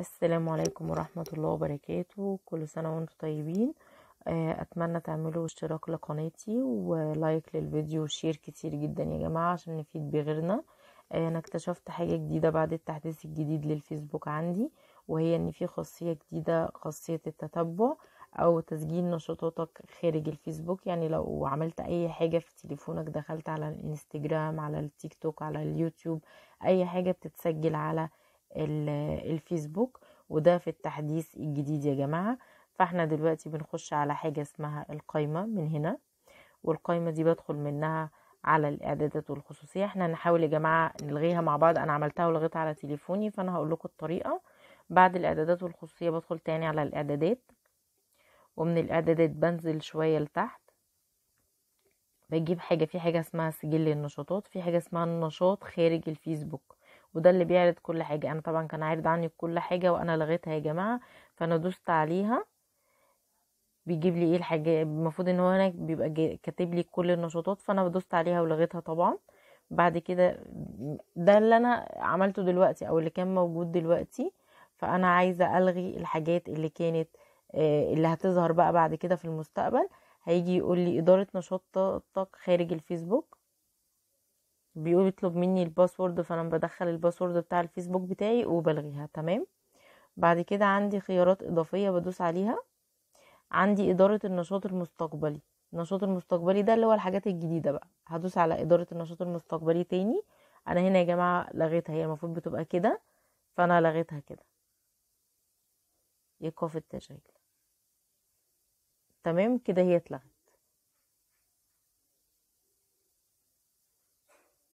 السلام عليكم ورحمة الله وبركاته كل سنة وانتم طيبين آه، اتمنى تعملوا اشتراك لقناتي ولايك للفيديو وشير كتير جدا يا جماعة عشان نفيد بغيرنا آه، انا اكتشفت حاجة جديدة بعد التحديث الجديد للفيسبوك عندي وهي ان في خاصية جديدة خاصية التتبع او تسجيل نشاطاتك خارج الفيسبوك يعني لو عملت اي حاجه في تليفونك دخلت على الانستجرام على التيك توك على اليوتيوب اي حاجه بتتسجل على الفيسبوك وده في التحديث الجديد يا جماعة فاحنا دلوقتي بنخش على حاجة اسمها القايمة من هنا والقايمة دي بدخل منها على الاعدادات والخصوصية احنا هنحاول يا جماعة نلغيها مع بعض انا عملتها ولغيتها على تليفوني فانا هقول لكم الطريقة بعد الاعدادات والخصوصية بدخل تاني على الاعدادات ومن الاعدادات بنزل شوية لتحت بجيب حاجة في حاجة اسمها سجل النشاطات في حاجة اسمها النشاط خارج الفيسبوك وده اللي بيعرض كل حاجة انا طبعا كان عارض عني كل حاجة وانا لغيتها يا جماعة فانا دوست عليها بيجيب لي ايه الحاجة المفروض ان هو هنا بيبقى كاتب لي كل النشاطات فانا بدوست عليها ولغيتها طبعا بعد كده ده اللي انا عملته دلوقتي او اللي كان موجود دلوقتي فانا عايزة الغي الحاجات اللي كانت آه، اللي هتظهر بقى بعد كده في المستقبل هيجي يقول لي إدارة نشاطاتك خارج الفيسبوك بيقول بيطلب مني الباسورد فانا بدخل الباسورد بتاع الفيسبوك بتاعي وبلغيها تمام بعد كده عندي خيارات اضافيه بدوس عليها عندي اداره النشاط المستقبلي النشاط المستقبلي ده اللي هو الحاجات الجديده بقى هدوس على اداره النشاط المستقبلي تاني انا هنا يا جماعه لغيتها هي المفروض بتبقى كده فانا لغيتها كده ايقاف التشغيل تمام كده هي اتلغت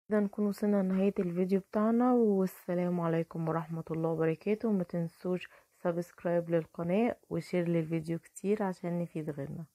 كده نكون وصلنا لنهاية الفيديو بتاعنا والسلام عليكم ورحمة الله وبركاته ما تنسوش سبسكرايب للقناة وشير للفيديو كتير عشان نفيد غيرنا